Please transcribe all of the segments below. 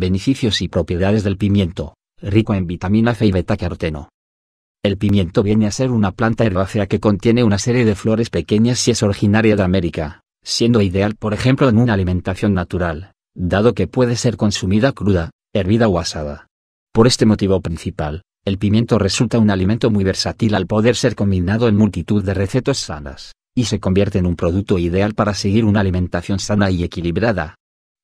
Beneficios y propiedades del pimiento, rico en vitamina C y beta-caroteno. El pimiento viene a ser una planta herbácea que contiene una serie de flores pequeñas y es originaria de América, siendo ideal por ejemplo en una alimentación natural, dado que puede ser consumida cruda, hervida o asada. Por este motivo principal, el pimiento resulta un alimento muy versátil al poder ser combinado en multitud de recetas sanas, y se convierte en un producto ideal para seguir una alimentación sana y equilibrada,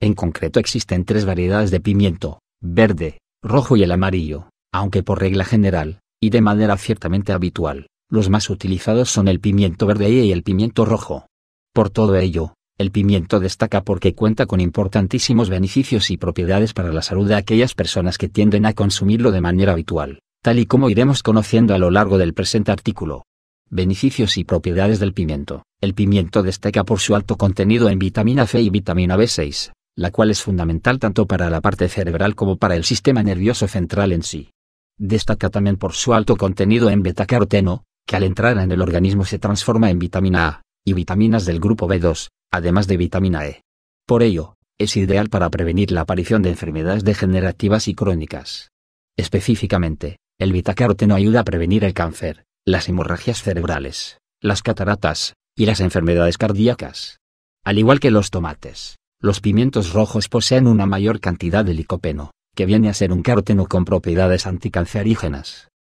en concreto existen tres variedades de pimiento, verde, rojo y el amarillo, aunque por regla general, y de manera ciertamente habitual, los más utilizados son el pimiento verde y el pimiento rojo. Por todo ello, el pimiento destaca porque cuenta con importantísimos beneficios y propiedades para la salud de aquellas personas que tienden a consumirlo de manera habitual, tal y como iremos conociendo a lo largo del presente artículo. Beneficios y propiedades del pimiento. El pimiento destaca por su alto contenido en vitamina C y vitamina B6, la cual es fundamental tanto para la parte cerebral como para el sistema nervioso central en sí. Destaca también por su alto contenido en betacaroteno, que al entrar en el organismo se transforma en vitamina A, y vitaminas del grupo B2, además de vitamina E. Por ello, es ideal para prevenir la aparición de enfermedades degenerativas y crónicas. Específicamente, el betacaroteno ayuda a prevenir el cáncer, las hemorragias cerebrales, las cataratas, y las enfermedades cardíacas. Al igual que los tomates, los pimientos rojos poseen una mayor cantidad de licopeno, que viene a ser un caroteno con propiedades anticancerígenas.